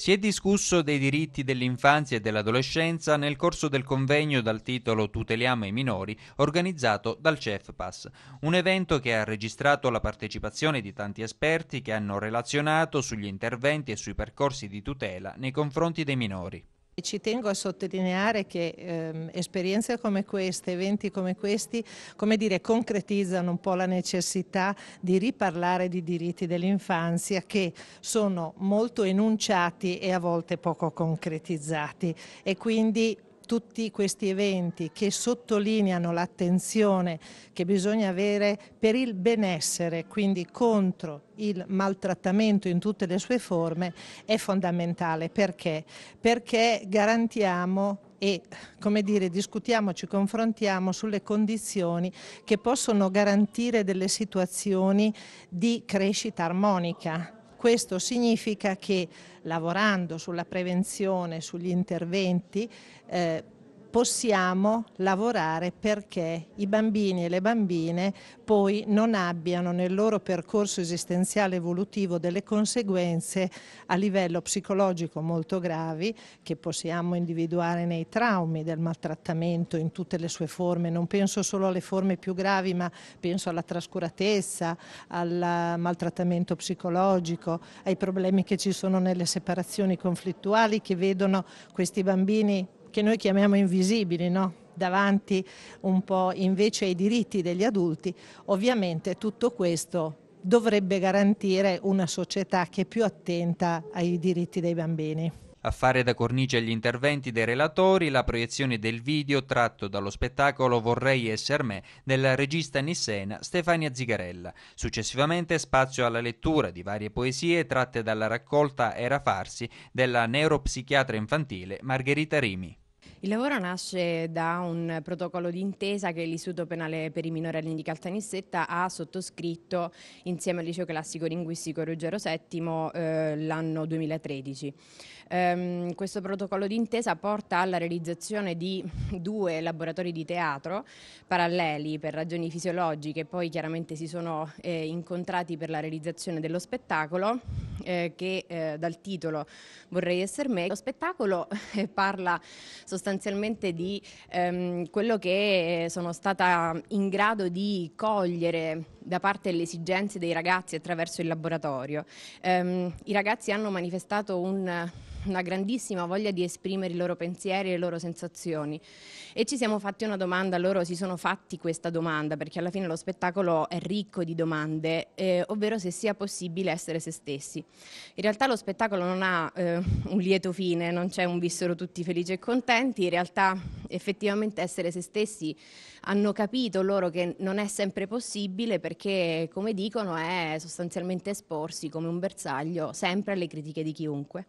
Si è discusso dei diritti dell'infanzia e dell'adolescenza nel corso del convegno dal titolo Tuteliamo i minori organizzato dal CEFPAS, un evento che ha registrato la partecipazione di tanti esperti che hanno relazionato sugli interventi e sui percorsi di tutela nei confronti dei minori. Ci tengo a sottolineare che ehm, esperienze come queste, eventi come questi, come dire, concretizzano un po' la necessità di riparlare di diritti dell'infanzia che sono molto enunciati e a volte poco concretizzati e quindi tutti questi eventi che sottolineano l'attenzione che bisogna avere per il benessere, quindi contro il maltrattamento in tutte le sue forme, è fondamentale. Perché? Perché garantiamo e come dire, discutiamo, ci confrontiamo sulle condizioni che possono garantire delle situazioni di crescita armonica questo significa che lavorando sulla prevenzione, sugli interventi, eh, possiamo lavorare perché i bambini e le bambine poi non abbiano nel loro percorso esistenziale evolutivo delle conseguenze a livello psicologico molto gravi che possiamo individuare nei traumi del maltrattamento in tutte le sue forme. Non penso solo alle forme più gravi ma penso alla trascuratezza, al maltrattamento psicologico, ai problemi che ci sono nelle separazioni conflittuali che vedono questi bambini che noi chiamiamo invisibili, no? davanti un po' invece ai diritti degli adulti, ovviamente tutto questo dovrebbe garantire una società che è più attenta ai diritti dei bambini. A fare da cornice agli interventi dei relatori la proiezione del video tratto dallo spettacolo Vorrei esser me della regista nissena Stefania Zigarella. Successivamente spazio alla lettura di varie poesie tratte dalla raccolta Era farsi della neuropsichiatra infantile Margherita Rimi. Il lavoro nasce da un protocollo d'intesa che l'Istituto Penale per i Minorelli di Caltanissetta ha sottoscritto insieme al Liceo Classico Linguistico Ruggero VII eh, l'anno 2013. Ehm, questo protocollo d'intesa porta alla realizzazione di due laboratori di teatro paralleli per ragioni fisiologiche, poi chiaramente si sono eh, incontrati per la realizzazione dello spettacolo eh, che eh, dal titolo Vorrei essere me. Lo spettacolo eh, parla sostanzialmente di ehm, quello che eh, sono stata in grado di cogliere da parte delle esigenze dei ragazzi attraverso il laboratorio. Ehm, I ragazzi hanno manifestato un una grandissima voglia di esprimere i loro pensieri e le loro sensazioni e ci siamo fatti una domanda, loro si sono fatti questa domanda perché alla fine lo spettacolo è ricco di domande, eh, ovvero se sia possibile essere se stessi. In realtà lo spettacolo non ha eh, un lieto fine, non c'è un vissero tutti felici e contenti, in realtà effettivamente essere se stessi hanno capito loro che non è sempre possibile perché come dicono è sostanzialmente esporsi come un bersaglio sempre alle critiche di chiunque.